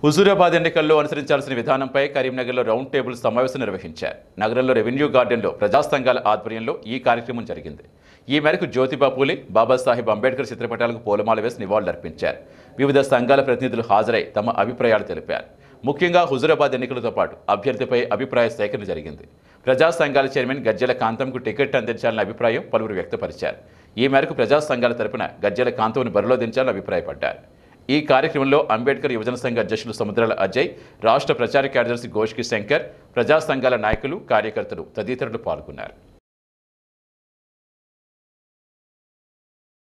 హుజూరాబాద్ ఎన్నికల్లో అనుసరించాల్సిన విధానంపై కరీంనగర్లో రౌండ్ టేబుల్ సమావేశం నిర్వహించారు నగరంలో రెవెన్యూ గార్డెన్లో ప్రజా సంఘాల ఆధ్వర్యంలో ఈ కార్యక్రమం జరిగింది ఈ మేరకు జ్యోతిబా పూలే బాబాసాహెబ్ అంబేద్కర్ చిత్రపటాలకు పూలమాల వేసి నివాళులర్పించారు వివిధ సంఘాల ప్రతినిధులు హాజరై తమ అభిప్రాయాలు తెలిపారు ముఖ్యంగా హుజూరాబాద్ ఎన్నికలతో పాటు అభ్యర్థిపై అభిప్రాయ సేకరణ జరిగింది ప్రజా సంఘాల చైర్మన్ గజ్జల కాంతంకు టికెట్ అందించాలన్న అభిప్రాయం పలువురు వ్యక్తపరిచారు ఈ మేరకు ప్రజా సంఘాల తరపున గజ్జల కాంతంను బరిలో దించాలని అభిప్రాయపడ్డారు ఈ కార్యక్రమంలో అంబేద్కర్ యువజన సంఘ అధ్యక్షులు సముద్రాల అజయ్ రాష్ట్ర ప్రచార కార్యదర్శి గోష్కి శంకర్ ప్రజా సంఘాల నాయకులు కార్యకర్తలు తదితరులు పాల్గొన్నారు